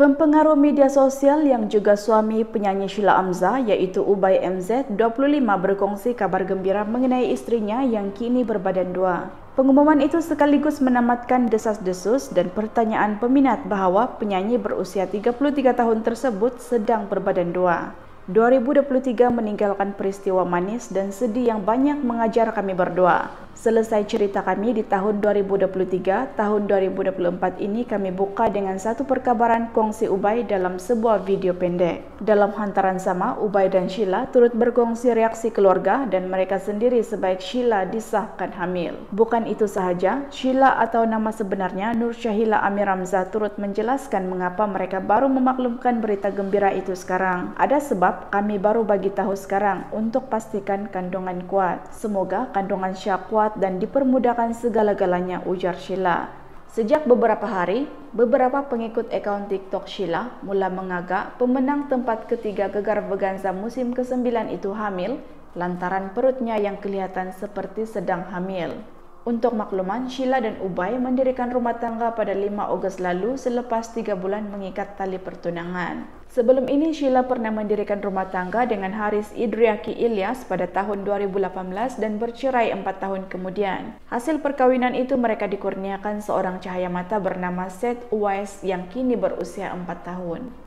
Pempengaruh media sosial yang juga suami penyanyi Sheila Amza yaitu Ubay MZ 25 berkongsi kabar gembira mengenai istrinya yang kini berbadan dua. Pengumuman itu sekaligus menamatkan desas-desus dan pertanyaan peminat bahwa penyanyi berusia 33 tahun tersebut sedang berbadan dua. 2023 meninggalkan peristiwa manis dan sedih yang banyak mengajar kami berdua. Selesai cerita kami di tahun 2023, tahun 2024 ini kami buka dengan satu perkabaran kongsi Ubay dalam sebuah video pendek. Dalam hantaran sama, Ubay dan Sheila turut berkongsi reaksi keluarga dan mereka sendiri sebaik Sheila disahkan hamil. Bukan itu sahaja, Sheila atau nama sebenarnya Nur Syahila Amir Ramza turut menjelaskan mengapa mereka baru memaklumkan berita gembira itu sekarang. Ada sebab kami baru bagi tahu sekarang untuk pastikan kandungan kuat. Semoga kandungan Syah kuat kuat dan dipermudahkan segala-galanya ujar Sheila. Sejak beberapa hari, beberapa pengikut akun TikTok Sheila mula mengagak pemenang tempat ketiga gegar veganza musim ke-9 itu hamil lantaran perutnya yang kelihatan seperti sedang hamil. Untuk makluman, Sheila dan Ubay mendirikan rumah tangga pada 5 Ogos lalu selepas 3 bulan mengikat tali pertunangan. Sebelum ini, Sheila pernah mendirikan rumah tangga dengan Haris Idriaki Ilyas pada tahun 2018 dan bercerai 4 tahun kemudian. Hasil perkawinan itu mereka dikurniakan seorang cahaya mata bernama Seth Uwais yang kini berusia 4 tahun.